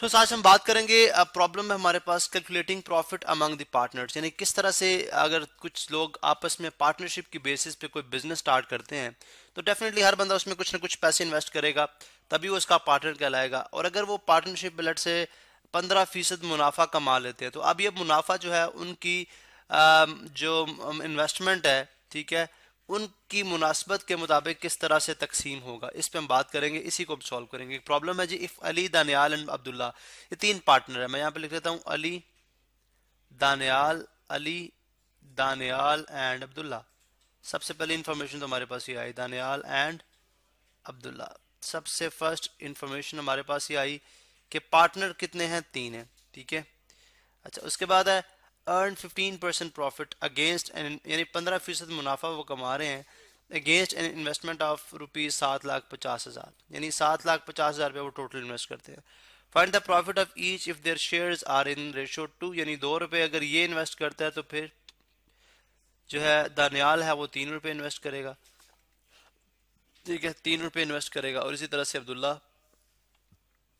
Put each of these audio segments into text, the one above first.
सो आज हम बात करेंगे प्रॉब्लम है हमारे पास calculating profit among the partners यानी किस तरह से अगर कुछ लोग आपस में पार्टनरशिप की बेसिस पे कोई बिजनेस स्टार्ट करते हैं तो डेफिनेटली हर बंदा उसमें कुछ ना कुछ पैसे इन्वेस्ट करेगा तभी वो उसका पार्टनर कहलाएगा और अगर वो पार्टनरशिप लट से पंद्रह फीसद मुनाफा कमा लेते हैं तो अब ये मुनाफा जो है उनकी जो इन्वेस्टमेंट है ठीक है उनकी मुनासबत के मुताबिक किस तरह से तकसीम होगा इस पर हम बात करेंगे इसी को हम सॉल्व करेंगे प्रॉब्लम है जी इफ़ अली दानियाल एंड अब्दुल्ला ये तीन पार्टनर है मैं यहाँ पे लिख देता हूँ अली दानियाल अली दानियाल एंड अब्दुल्ला सबसे पहले इंफॉर्मेशन तो हमारे पास ही आई दानियाल एंड अब्दुल्ला सबसे फर्स्ट इंफॉर्मेशन हमारे पास ही आई कि पार्टनर कितने हैं तीन हैं ठीक है अच्छा उसके बाद है earn fifteen percent profit against यानी पंद्रह फीसद मुनाफा वो कमा रहे हैं against an investment of rupees सात लाख पचास हज़ार यानी सात लाख पचास हज़ार रुपये वो टोटल इन्वेस्ट करते हैं find the profit of each if their shares are in ratio two यानी दो रुपये अगर ये इन्वेस्ट करता है तो फिर जो है दानियाल है वो तीन रुपये इन्वेस्ट करेगा ठीक है तीन रुपये इन्वेस्ट करेगा और इसी तरह से अब्दुल्ला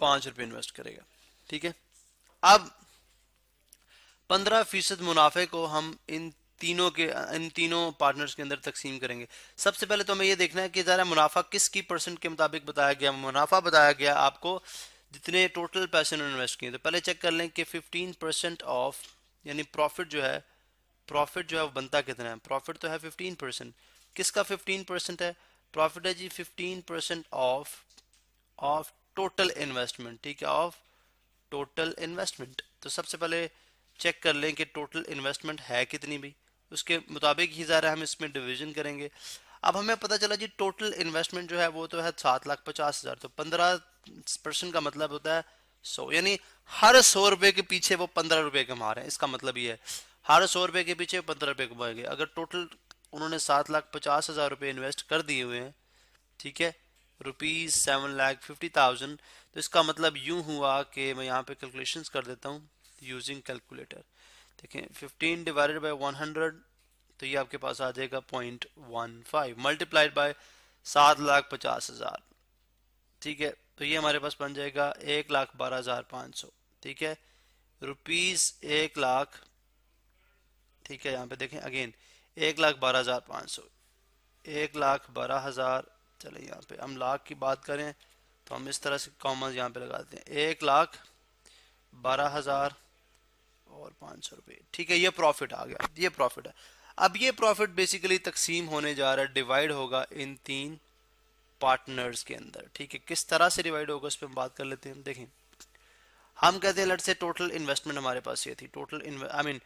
पाँच रुपये इन्वेस्ट करेगा ठीक है अब पंद्रह फीसद मुनाफे को हम इन तीनों के इन तीनों पार्टनर्स के अंदर तकसीम करेंगे सबसे पहले तो हमें यह देखना है कि ज़रा मुनाफा किसकी परसेंट के मुताबिक बताया गया मुनाफा बताया गया आपको जितने टोटल पैसे उन्होंने इन्वेस्ट किए तो पहले चेक कर लें कि फिफ्टीन परसेंट ऑफ यानी प्रॉफिट जो है प्रॉफिट जो है वो बनता कितना है प्रॉफिट तो है फिफ्टीन परसेंट किसका फिफ्टीन परसेंट है प्रॉफिट है जी fifteen percent of of total investment ठीक है ऑफ टोटल इन्वेस्टमेंट तो सबसे पहले चेक कर लें कि टोटल इन्वेस्टमेंट है कितनी भी उसके मुताबिक ही ज़रा हम इसमें डिवीजन करेंगे अब हमें पता चला जी टोटल इन्वेस्टमेंट जो है वो तो है सात लाख पचास हज़ार तो पंद्रह परसेंट का मतलब होता है सौ यानी हर सौ रुपये के पीछे वो पंद्रह रुपये कमा रहे हैं इसका मतलब ये है हर सौ रुपये के पीछे पंद्रह रुपये कमाएंगे अगर टोटल उन्होंने सात लाख पचास हज़ार रुपये इन्वेस्ट कर दिए हुए हैं ठीक है rupees seven lakh fifty thousand तो इसका मतलब यूँ हुआ कि मैं यहाँ पे कैलकुलेशंस कर देता हूँ यूजिंग कैलकुलेटर देखें 15 डिवाइडेड बाय 100 तो ये आपके पास आ जाएगा point one five multiplied by सात लाख पचास हज़ार ठीक है तो ये हमारे पास बन जाएगा एक लाख बारह हज़ार पाँच सौ ठीक है रुपीज़ एक लाख ठीक है यहाँ पे देखें अगेन एक लाख बारह हज़ार पाँच सौ एक लाख बारह हज़ार चले यहाँ पे हम लाख की बात करें तो हम इस तरह से कॉमर्स यहाँ पे लगाते हैं एक लाख बारह हज़ार और पाँच सौ रुपये ठीक है ये प्रॉफिट आ गया ये प्रॉफिट है अब ये प्रॉफिट बेसिकली तकसीम होने जा रहा है डिवाइड होगा इन तीन पार्टनर्स के अंदर ठीक है किस तरह से डिवाइड होगा उस पर हम बात कर लेते हैं देखें हम कहते हैं लट से टोटल इन्वेस्टमेंट हमारे पास ये थी टोटल आई मीन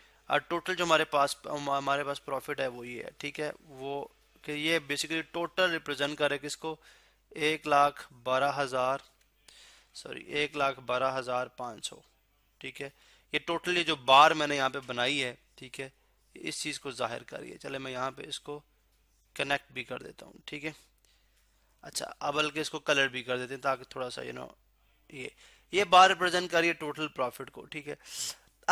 टोटल जो हमारे पास हमारे पास प्रॉफिट है वो ये है ठीक है वो कि ये बेसिकली टोटल रिप्रेजेंट करे किसको एक लाख बारह हज़ार सॉरी एक लाख बारह हज़ार पाँच सौ ठीक है ये टोटल ये जो बार मैंने यहाँ पे बनाई है ठीक है इस चीज़ को जाहिर करिए चले मैं यहाँ पे इसको कनेक्ट भी कर देता हूँ ठीक है अच्छा अब बल्कि इसको कलर भी कर देते हैं ताकि थोड़ा सा यू नो ये ये बार रिप्रेजेंट करिए टोटल प्रॉफिट को ठीक है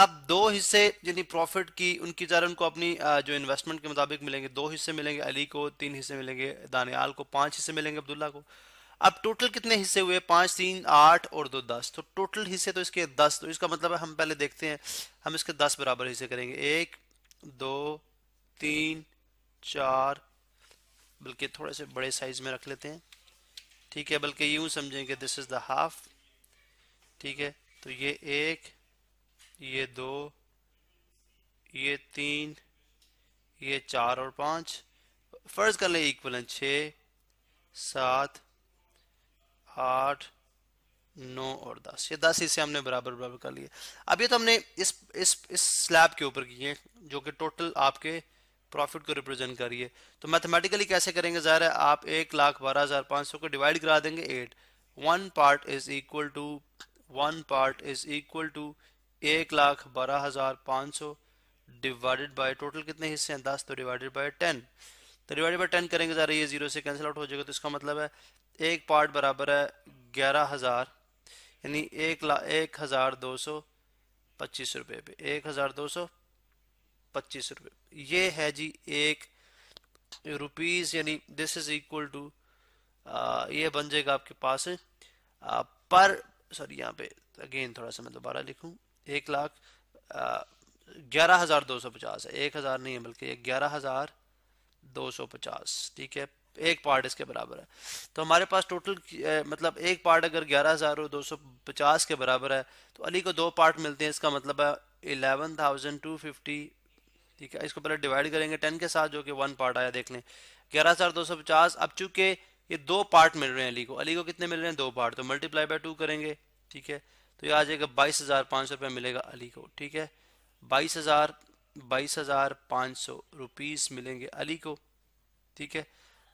अब दो हिस्से यानी प्रॉफिट की उनकी ज़रा उनको अपनी जो इन्वेस्टमेंट के मुताबिक मिलेंगे दो हिस्से मिलेंगे अली को तीन हिस्से मिलेंगे दानियाल को पांच हिस्से मिलेंगे अब्दुल्ला को अब टोटल कितने हिस्से हुए पांच तीन आठ और दो दस तो टोटल हिस्से तो इसके दस तो इसका मतलब है हम पहले देखते हैं हम इसके दस बराबर हिस्से करेंगे एक दो तीन चार बल्कि थोड़े से बड़े साइज में रख लेते हैं ठीक है बल्कि यूं समझेंगे दिस इज द हाफ ठीक है तो ये एक ये दो ये तीन ये चार और पाँच फर्ज कर लें इक्वल छ सात आठ नौ और दस ये दस इसे हमने बराबर बराबर कर लिए अब ये तो हमने इस इस इस स्लैब के ऊपर किए जो कि टोटल आपके प्रॉफिट को रिप्रेजेंट करिए तो मैथमेटिकली कैसे करेंगे ज़ाहिर है आप एक लाख बारह हज़ार पाँच सौ को डिवाइड करा देंगे at one part is equal to one part is equal to एक लाख बारह हज़ार पाँच सौ डिवाइडेड बाय टोटल कितने हिस्से हैं दस तो डिवाइडेड बाय टेन तो डिवाइड बाई टेन करेंगे ज़रा ये जीरो से कैंसिल आउट हो जाएगा तो इसका मतलब है एक पार्ट बराबर है ग्यारह हज़ार यानी एक ला एक हज़ार दो सौ पच्चीस रुपये पे एक हज़ार दो सौ पच्चीस रुपये ये है जी एक रुपीज़ यानी दिस इज़ इक्वल टू ये बन जाएगा आपके पास आ, पर सॉरी यहाँ पे अगेन थोड़ा सा मैं दोबारा लिखूँ एक लाख ग्यारह हज़ार दो सौ पचास है एक हज़ार नहीं है बल्कि ग्यारह हज़ार 250 ठीक है एक पार्ट इसके बराबर है तो हमारे पास टोटल मतलब एक पार्ट अगर ग्यारह हज़ार और दो सौ पचास के बराबर है तो अली को दो पार्ट मिलते हैं इसका मतलब है एलेवन थाउजेंड टू फिफ्टी ठीक है इसको पहले डिवाइड करेंगे टेन के साथ जो कि वन पार्ट आया देख लें ग्यारह हज़ार दो सौ पचास अब चूंकि ये दो पार्ट मिल रहे हैं अली को अली को कितने मिल रहे हैं दो पार्ट तो मल्टीप्लाई बाय टू करेंगे ठीक है तो ये आ जाएगा बाईस हज़ार पाँच सौ रुपया मिलेगा अली को ठीक है बाईस हज़ार बाईस हजार पाँच सौ रुपीज मिलेंगे अली को ठीक है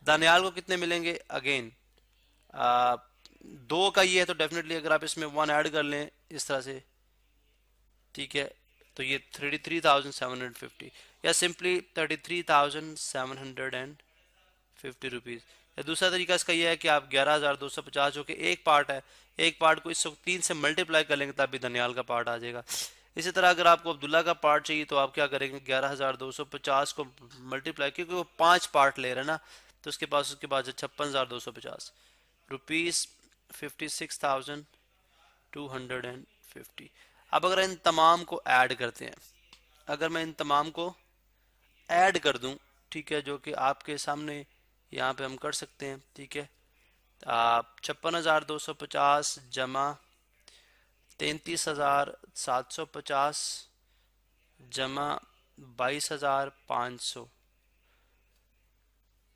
दानियाल को कितने मिलेंगे अगेन दो का ये है तो डेफिनेटली अगर आप इसमें वन ऐड कर लें इस तरह से ठीक है तो ये thirty three thousand seven hundred fifty या simply thirty three thousand seven hundred and fifty rupees या दूसरा तरीका इसका यह है कि आप ग्यारह हज़ार दो सौ पचास जो कि एक पार्ट है एक पार्ट को इस तीन से मल्टीप्लाई कर लेंगे तब भी दनियाल का पार्ट आ जाएगा इसी तरह अगर आपको अब्दुल्ला का पार्ट चाहिए तो आप क्या करेंगे ग्यारह हज़ार दो सौ पचास को मल्टीप्लाई क्योंकि वो पाँच पार्ट ले रहे हैं ना तो उसके पास उसके पास छप्पन हज़ार दो सौ पचास rupees fifty six thousand two hundred and fifty अब अगर इन तमाम को ऐड करते हैं अगर मैं इन तमाम को ऐड कर दूं ठीक है जो कि आपके सामने यहाँ पे हम कर सकते हैं ठीक है आप छप्पन हज़ार दो सौ पचास जमा तैंतीस हजार सात सौ पचास जमा बाईस हजार पाँच सौ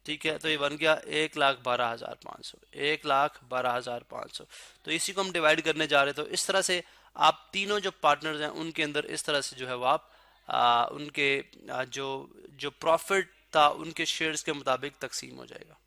ठीक है तो ये बन गया एक लाख बारह हजार पाँच सौ एक लाख बारह हजार पाँच सौ तो इसी को हम डिवाइड करने जा रहे थे तो इस तरह से आप तीनों जो पार्टनर्स हैं उनके अंदर इस तरह से जो है वो आप आ, उनके आ, जो जो प्रॉफिट था उनके शेयर्स के मुताबिक तकसीम हो जाएगा